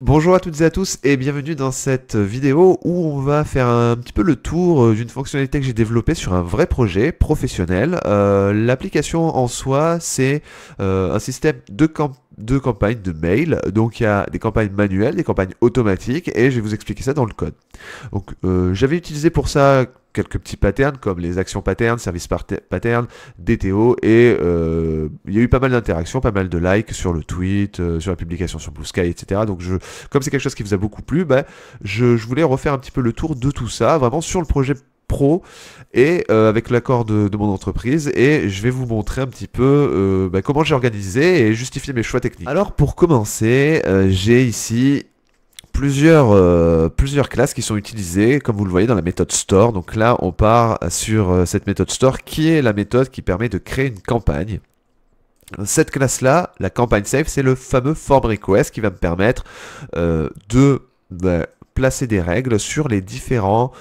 Bonjour à toutes et à tous et bienvenue dans cette vidéo où on va faire un petit peu le tour euh, d'une fonctionnalité que j'ai développée sur un vrai projet professionnel. Euh, l'application en soi, c'est euh, un système de camp de campagne de mail. Donc il y a des campagnes manuelles, des campagnes automatiques, et je vais vous expliquer ça dans le code. Donc j'avais utilisé pour ça quelques petits patterns comme les actions patterns, services patterns, DTO et euh, il y a eu pas mal d'interactions, pas mal de likes sur le tweet, euh, sur la publication sur Blue Sky, etc. Donc je, comme c'est quelque chose qui vous a beaucoup plu, bah, je, voulais refaire un petit peu le tour de tout ça, vraiment sur le projet pro et euh, avec l'accord de, mon entreprise et je vais vous montrer un petit peu bah, comment j'ai organisé et justifié mes choix techniques. Alors pour commencer, j'ai ici plusieurs, euh, plusieurs classes qui sont utilisées, comme vous le voyez dans la méthode store. Donc là, on part sur euh, cette méthode store qui est la méthode qui permet de créer une campagne. Cette classe-là, la campagne save, c'est le fameux form request qui va me permettre euh, de bah, placer des règles sur bah, les différentes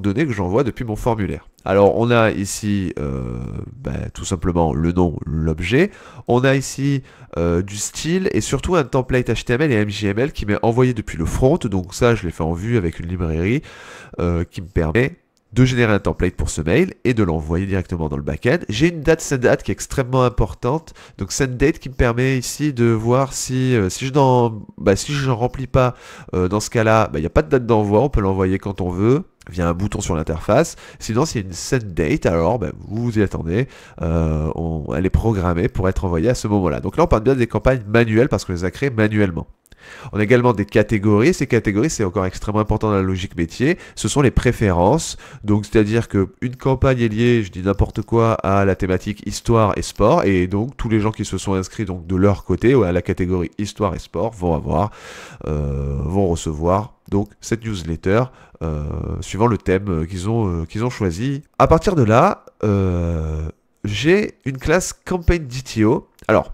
données que j'envoie depuis mon formulaire. Alors on a ici euh, ben, tout simplement le nom, l'objet. On a ici euh, du style et surtout un template HTML et MJML qui m'est envoyé depuis le front. Donc ça je l'ai fait en vue avec une librairie euh, qui me permet de générer un template pour ce mail et de l'envoyer directement dans le backend. J'ai une date send date qui est extrêmement importante, donc send date qui me permet ici de voir si si je n'en bah, si je remplis pas dans ce cas-là, ben, il n'y a pas de date d'envoi, on peut l'envoyer quand on veut via un bouton sur l'interface. Sinon, s'il y a une send date, alors ben, vous vous y attendez, euh, elle est programmée pour être envoyée à ce moment-là. Donc là, on parle bien des campagnes manuelles parce qu'on les a créées manuellement. On a également des catégories. Ces catégories, c'est encore extrêmement important dans la logique métier. Ce sont les préférences. Donc, c'est-à-dire qu'une campagne est liée, je dis n'importe quoi, à la thématique histoire et sport. Et donc, tous les gens qui se sont inscrits donc, de leur côté à la catégorie histoire et sport vont avoir, euh, vont recevoir donc cette newsletter euh, suivant le thème euh, qu'ils ont, euh, qu'ils ont choisi. À partir de là, j'ai une classe Campaign DTO. Alors,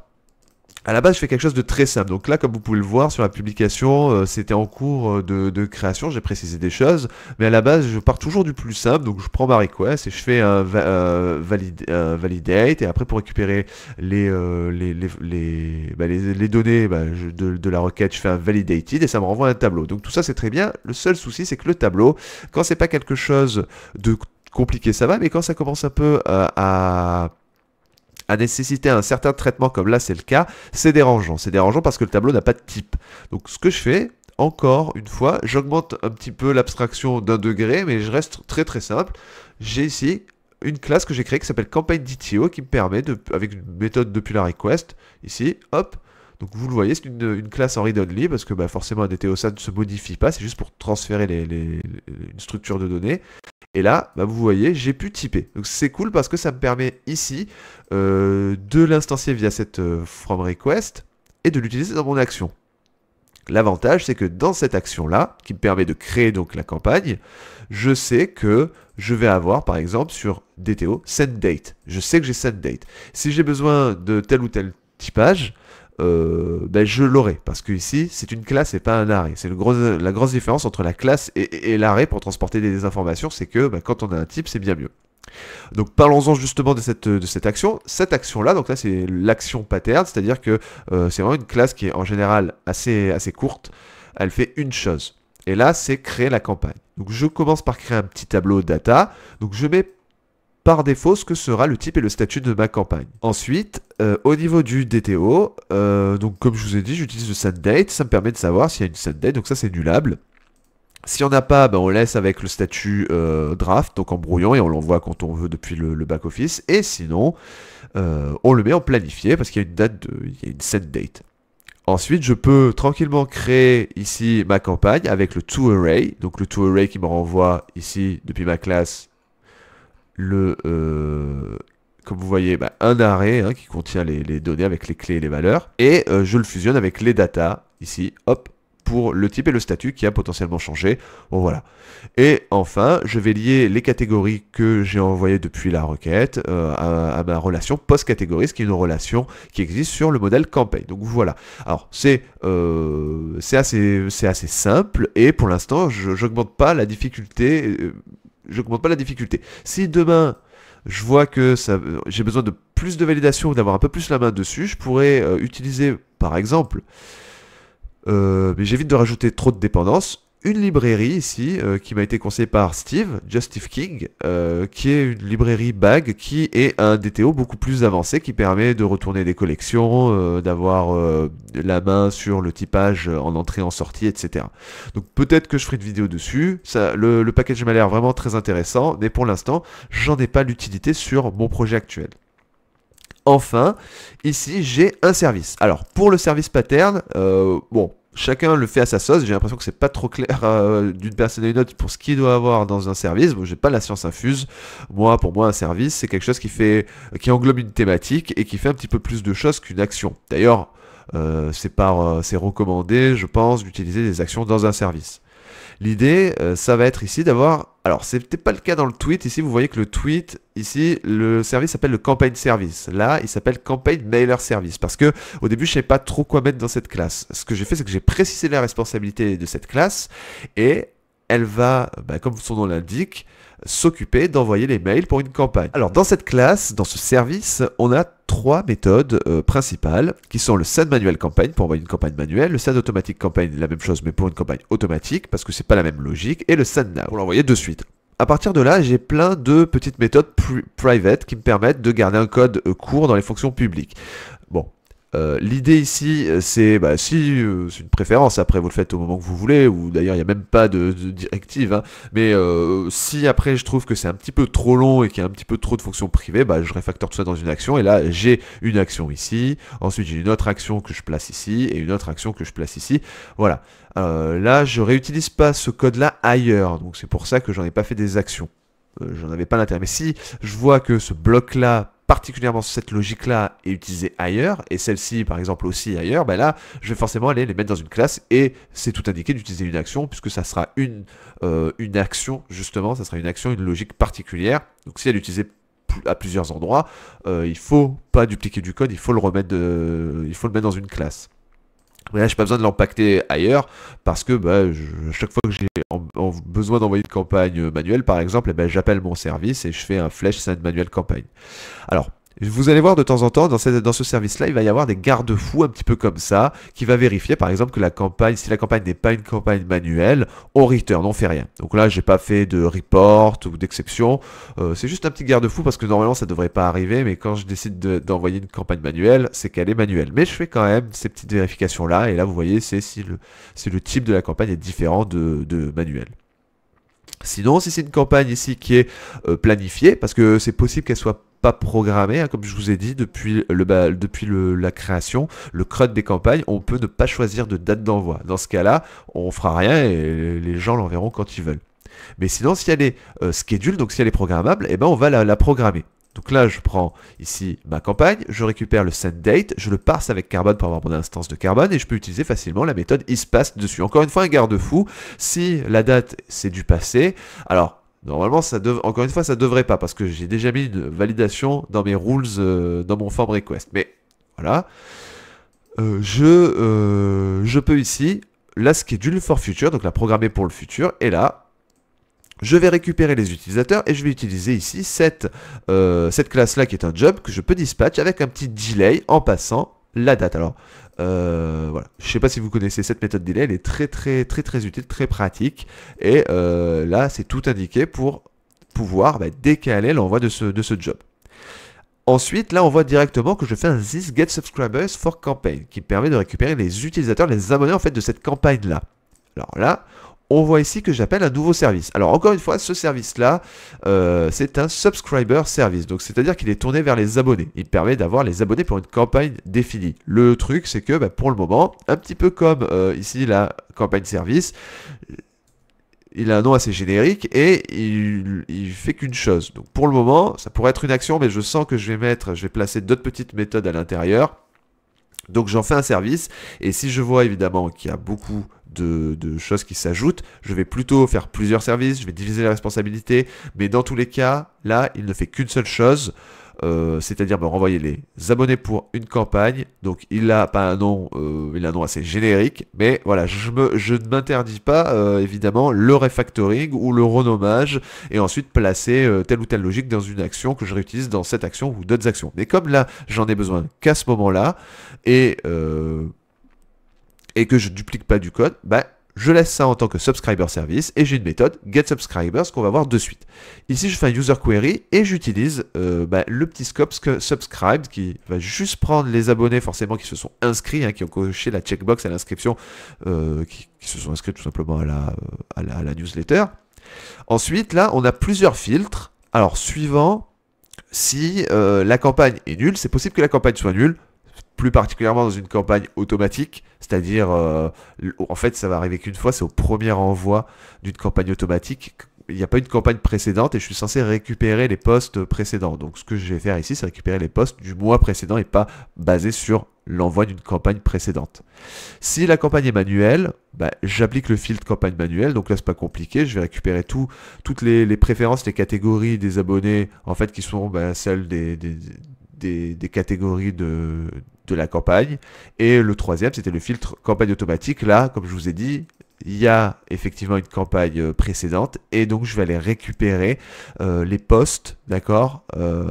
à la base, je fais quelque chose de très simple. Donc là, comme vous pouvez le voir sur la publication, euh, c'était en cours euh, de, création, j'ai précisé des choses. Mais à la base, je pars toujours du plus simple. Donc je prends ma request et je fais un euh, validate. Et après, pour récupérer les, bah, les, les, données bah, de, de, la requête, je fais un validated et ça me renvoie un tableau. Donc tout ça, c'est très bien. Le seul souci, c'est que le tableau, quand c'est pas quelque chose de compliqué, ça va. Mais quand ça commence un peu à a nécessité un certain traitement comme là c'est le cas, c'est dérangeant. C'est dérangeant parce que le tableau n'a pas de type. Donc ce que je fais, encore une fois, j'augmente un petit peu l'abstraction d'un degré, mais je reste très très simple. J'ai ici une classe que j'ai créée qui s'appelle campagne DTO qui me permet, de, avec une méthode depuis la request, ici, hop, donc vous le voyez, c'est une, classe en read-only parce que bah, forcément un DTO ça ne se modifie pas, c'est juste pour transférer les, une structure de données. Et là, bah, vous voyez, j'ai pu typer. Donc c'est cool parce que ça me permet ici euh, de l'instancier via cette euh, from request et de l'utiliser dans mon action. L'avantage, c'est que dans cette action-là, qui me permet de créer donc la campagne, je sais que je vais avoir, par exemple, sur DTO, send date. Je sais que j'ai send date. Si j'ai besoin de tel ou tel typage, euh, ben je l'aurai. Parce que ici, c'est une classe et pas un arrêt. C'est gros, la grosse différence entre la classe et, l'arrêt pour transporter des, informations, c'est que ben, quand on a un type, c'est bien mieux. Donc parlons-en justement de cette, de cette action. Cette action-là, donc là c'est l'action pattern, c'est-à-dire que euh, c'est vraiment une classe qui est en général assez, assez courte. Elle fait une chose. Et là, c'est créer la campagne. Donc je commence par créer un petit tableau data. Donc je mets par défaut ce que sera le type et le statut de ma campagne. Ensuite, euh, au niveau du DTO, euh, donc comme je vous ai dit, j'utilise le date. ça me permet de savoir s'il y a une date. donc ça c'est nullable. Si on en a pas, ben, on laisse avec le statut euh, draft, donc en brouillon, et on l'envoie quand on veut depuis le, back-office. Et sinon, on le met en planifié parce qu'il y a une date, de, y a une set date. Ensuite, je peux tranquillement créer ici ma campagne avec le toArray, donc le toArray qui me renvoie ici depuis ma classe le, euh, comme vous voyez, bah, un arrêt hein, qui contient les, données avec les clés et les valeurs. Et euh, je le fusionne avec les data, ici, hop, pour le type et le statut qui a potentiellement changé. Bon voilà. Et enfin, je vais lier les catégories que j'ai envoyées depuis la requête euh, à, ma relation post-catégorie, ce qui est une relation qui existe sur le modèle campaign. Donc voilà. Alors c'est euh, assez, assez simple et pour l'instant, je n'augmente pas la difficulté je comprends pas la difficulté. Si demain je vois que j'ai besoin de plus de validation, ou d'avoir un peu plus la main dessus, je pourrais euh, utiliser par exemple, euh, mais j'évite de rajouter trop de dépendance, une librairie ici euh, qui m'a été conseillée par Steve, Justif King, euh, qui est une librairie bag qui est un DTO beaucoup plus avancé qui permet de retourner des collections, euh, d'avoir la main sur le typage en entrée, en sortie, etc. Donc peut-être que je ferai une vidéo dessus. Ça, le, le package m'a l'air vraiment très intéressant, mais pour l'instant, j'en ai pas l'utilité sur mon projet actuel. Enfin, ici j'ai un service. Alors pour le service pattern, bon, chacun le fait à sa sauce. J'ai l'impression que c'est pas trop clair euh, d'une personne à une autre pour ce qu'il doit avoir dans un service. Bon, j'ai pas la science infuse. Moi, pour moi, un service, c'est quelque chose qui fait, qui englobe une thématique et qui fait un petit peu plus de choses qu'une action. D'ailleurs, euh, c'est par, euh, c'est recommandé, je pense, d'utiliser des actions dans un service. L'idée, ça va être ici d'avoir alors, c'était pas le cas dans le tweet. Ici, vous voyez que le tweet, ici, le service s'appelle le campaign service. Là, il s'appelle campaign mailer service parce que au début, je ne savais pas trop quoi mettre dans cette classe. Ce que j'ai fait, c'est que j'ai précisé la responsabilité de cette classe et elle va, bah, comme son nom l'indique, s'occuper d'envoyer les mails pour une campagne. Alors, dans cette classe, dans ce service, on a trois méthodes euh, principales qui sont le send manuel campagne pour envoyer une campagne manuelle, le send automatique campagne, la même chose mais pour une campagne automatique parce que c'est pas la même logique, et le send now pour l'envoyer de suite. À partir de là, j'ai plein de petites méthodes private qui me permettent de garder un code euh, court dans les fonctions publiques. Bon, euh, l'idée ici, euh, c'est bah, si euh, c'est une préférence, après vous le faites au moment que vous voulez, ou d'ailleurs il n'y a même pas de, directive, hein. mais si après je trouve que c'est un petit peu trop long et qu'il y a un petit peu trop de fonctions privées, bah, je réfactore tout ça dans une action, et là j'ai une action ici, ensuite j'ai une autre action que je place ici, et une autre action que je place ici, voilà. là je réutilise pas ce code là ailleurs, donc c'est pour ça que j'en ai pas fait des actions j'en avais pas l'intérêt. Mais si je vois que ce bloc-là particulièrement cette logique-là est utilisée ailleurs, et celle-ci par exemple aussi ailleurs, ben là, je vais forcément aller les mettre dans une classe, et c'est tout indiqué d'utiliser une action, puisque ça sera une, euh, une action, justement, ça sera une action, une logique particulière. Donc si elle est utilisée à plusieurs endroits, euh, il faut pas dupliquer du code, il faut le remettre, il faut le mettre dans une classe. Mais là, j'ai pas besoin de l'empacter ailleurs parce que bah, chaque fois que j'ai besoin d'envoyer une campagne manuelle, par exemple, eh ben, j'appelle mon service et je fais un flash send manuel campagne. Alors, vous allez voir de temps en temps dans, ce service-là, il va y avoir des garde-fous un petit peu comme ça, qui va vérifier par exemple que la campagne, si la campagne n'est pas une campagne manuelle, on return, on fait rien. Donc là, j'ai pas fait de report ou d'exception. Euh, c'est juste un petit garde-fou parce que normalement ça devrait pas arriver, mais quand je décide d'envoyer une campagne manuelle, c'est qu'elle est manuelle. Mais je fais quand même ces petites vérifications-là, et là vous voyez, c'est si le, type de la campagne est différent de, de manuel. Sinon, si c'est une campagne ici qui est euh, planifiée, parce que c'est possible qu'elle soit pas programmé, hein, comme je vous ai dit, depuis, le, bah, depuis la création, le crud des campagnes, on peut ne pas choisir de date d'envoi. Dans ce cas-là, on fera rien et les gens l'enverront quand ils veulent. Mais sinon, si elle est euh, schedule, donc si elle est programmable, eh ben on va la, programmer. Donc là, je prends ici ma campagne, je récupère le send date, je le parse avec carbone pour avoir mon instance de carbone et je peux utiliser facilement la méthode isPass dessus. Encore une fois, un garde-fou, si la date c'est du passé, alors Normalement, ça encore une fois, ça devrait pas, parce que j'ai déjà mis une validation dans mes rules, euh, dans mon form request. Mais voilà. Euh, je, euh, je peux ici la schedule for future, donc la programmer pour le futur, et là, je vais récupérer les utilisateurs et je vais utiliser ici cette, cette classe-là qui est un job que je peux dispatch avec un petit delay en passant la date. Alors, euh, voilà. Je ne sais pas si vous connaissez cette méthode delay, elle est très très très très utile, très pratique. Et euh, là, c'est tout indiqué pour pouvoir bah, décaler l'envoi de ce, de ce job. Ensuite, là, on voit directement que je fais un this get subscribers for campaign qui permet de récupérer les utilisateurs, les abonnés en fait de cette campagne là. Alors là, on voit ici que j'appelle un nouveau service. Alors encore une fois, ce service-là, euh, c'est un subscriber service. Donc c'est-à-dire qu'il est tourné vers les abonnés. Il permet d'avoir les abonnés pour une campagne définie. Le truc, c'est que bah, pour le moment, un petit peu comme euh, ici la campagne service, il a un nom assez générique et il, il fait qu'une chose. Donc pour le moment, ça pourrait être une action, mais je sens que je vais mettre, je vais placer d'autres petites méthodes à l'intérieur. Donc j'en fais un service et si je vois évidemment qu'il y a beaucoup de, choses qui s'ajoutent. Je vais plutôt faire plusieurs services, je vais diviser les responsabilités, mais dans tous les cas, là, il ne fait qu'une seule chose. Euh, c'est-à-dire me renvoyer les abonnés pour une campagne. Donc il a pas un nom, euh, il a un nom assez générique, mais voilà, je, je ne m'interdis pas euh, évidemment le refactoring ou le renommage et ensuite placer telle ou telle logique dans une action que je réutilise dans cette action ou d'autres actions. Mais comme là, j'en ai besoin qu'à ce moment-là et et que je ne duplique pas du code, bah, je laisse ça en tant que subscriber service et j'ai une méthode getSubscribers qu'on va voir de suite. Ici, je fais un user query et j'utilise euh, bah, le petit scope subscribe qui va juste prendre les abonnés forcément qui se sont inscrits, hein, qui ont coché la checkbox à l'inscription, euh, qui, se sont inscrits tout simplement euh, à la, newsletter. Ensuite, là, on a plusieurs filtres. Alors, suivant si la campagne est nulle, c'est possible que la campagne soit nulle plus particulièrement dans une campagne automatique, c'est-à-dire, euh, en fait, ça va arriver qu'une fois, c'est au premier envoi d'une campagne automatique. Il n'y a pas une campagne précédente et je suis censé récupérer les postes précédents. Donc, ce que je vais faire ici, c'est récupérer les postes du mois précédent et pas basé sur l'envoi d'une campagne précédente. Si la campagne est manuelle, bah, j'applique le filtre campagne manuelle, donc là c'est pas compliqué, je vais récupérer tout, toutes les, préférences, les catégories des abonnés, en fait qui sont bah, celles des, des, catégories de, la campagne. Et le troisième, c'était le filtre campagne automatique. Là, comme je vous ai dit, il y a effectivement une campagne euh, précédente et donc je vais aller récupérer euh, les postes, d'accord euh,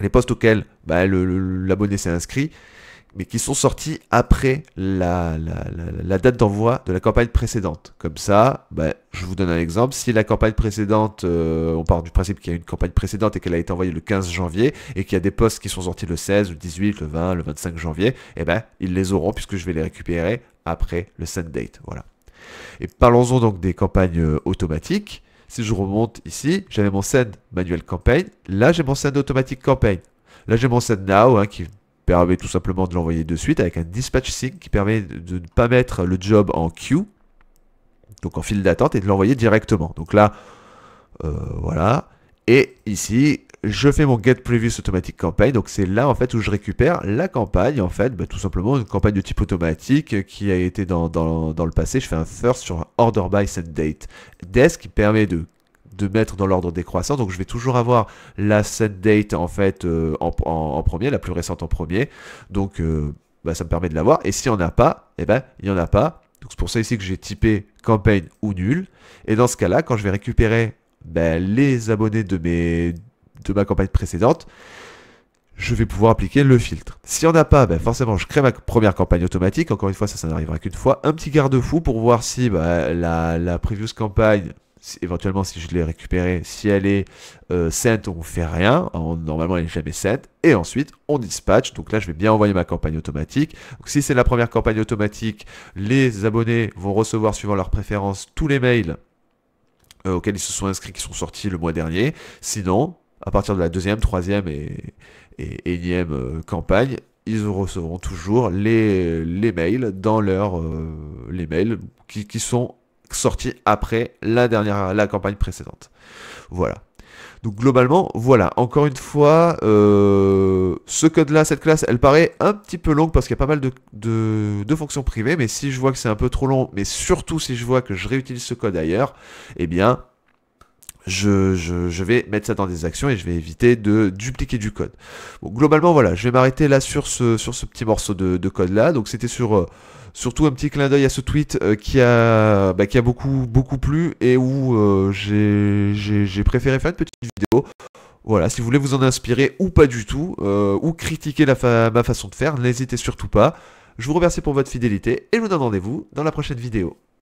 Les postes auxquels bah, l'abonné s'est inscrit mais qui sont sortis après la, la, la, date d'envoi de la campagne précédente. Comme ça, ben je vous donne un exemple. Si la campagne précédente, euh, on part du principe qu'il y a une campagne précédente et qu'elle a été envoyée le 15 janvier et qu'il y a des posts qui sont sortis le 16, le 18, le 20, le 25 janvier, eh ben, ils les auront puisque je vais les récupérer après le send date. Voilà. Et parlons-en donc des campagnes euh, automatiques. Si je remonte ici, j'avais mon send manuel campaign. Là, j'ai mon send automatique campaign. Là, j'ai mon send now hein, qui permet tout simplement de l'envoyer de suite avec un dispatch sync qui permet de ne pas mettre le job en queue, donc en file d'attente, et de l'envoyer directement. Donc là, euh, voilà. Et ici, je fais mon get previous automatic campaign. Donc c'est là en fait où je récupère la campagne, en fait, bah, tout simplement une campagne de type automatique euh, qui a été dans, dans le passé. Je fais un first sur order by set date. Desk qui permet de de mettre dans l'ordre décroissant. Donc je vais toujours avoir la set date en fait euh, en, premier, la plus récente en premier. Donc euh, bah, ça me permet de l'avoir. Et si n'y en a pas, eh ben il n'y en a pas. Donc c'est pour ça ici que j'ai typé campagne ou nul. Et dans ce cas-là, quand je vais récupérer ben, les abonnés de, mes, de ma campagne précédente, je vais pouvoir appliquer le filtre. Si n'y en a pas, ben forcément, je crée ma première campagne automatique. Encore une fois, ça, ça n'arrivera qu'une fois. Un petit garde-fou pour voir si ben, la, la previous campagne éventuellement si je l'ai récupérée, si elle est euh, sainte, on fait rien. normalement, elle n'est jamais sainte. Et ensuite, on dispatch. Donc là, je vais bien envoyer ma campagne automatique. Donc, si c'est la première campagne automatique, les abonnés vont recevoir, suivant leurs préférences, tous les mails euh, auxquels ils se sont inscrits qui sont sortis le mois dernier. Sinon, à partir de la deuxième, troisième et, et énième euh, campagne, ils recevront toujours les, les mails dans leur euh, les mails qui, qui sont sorti après la dernière, la campagne précédente. Voilà. Donc globalement, voilà, encore une fois, euh, ce code-là, cette classe, elle paraît un petit peu longue parce qu'il y a pas mal de, de, de, fonctions privées, mais si je vois que c'est un peu trop long, mais surtout si je vois que je réutilise ce code ailleurs, eh bien, je, vais mettre ça dans des actions et je vais éviter de dupliquer du code. globalement, voilà, je vais m'arrêter là sur ce, sur ce petit morceau de, code-là. Donc c'était sur... Euh, surtout un petit clin d'œil à ce tweet euh, qui a, bah, qui a beaucoup, beaucoup plu et où euh, j'ai préféré faire une petite vidéo. Voilà, si vous voulez vous en inspirer ou pas du tout, ou critiquer la ma façon de faire, n'hésitez surtout pas. Je vous remercie pour votre fidélité et je vous donne rendez-vous dans la prochaine vidéo.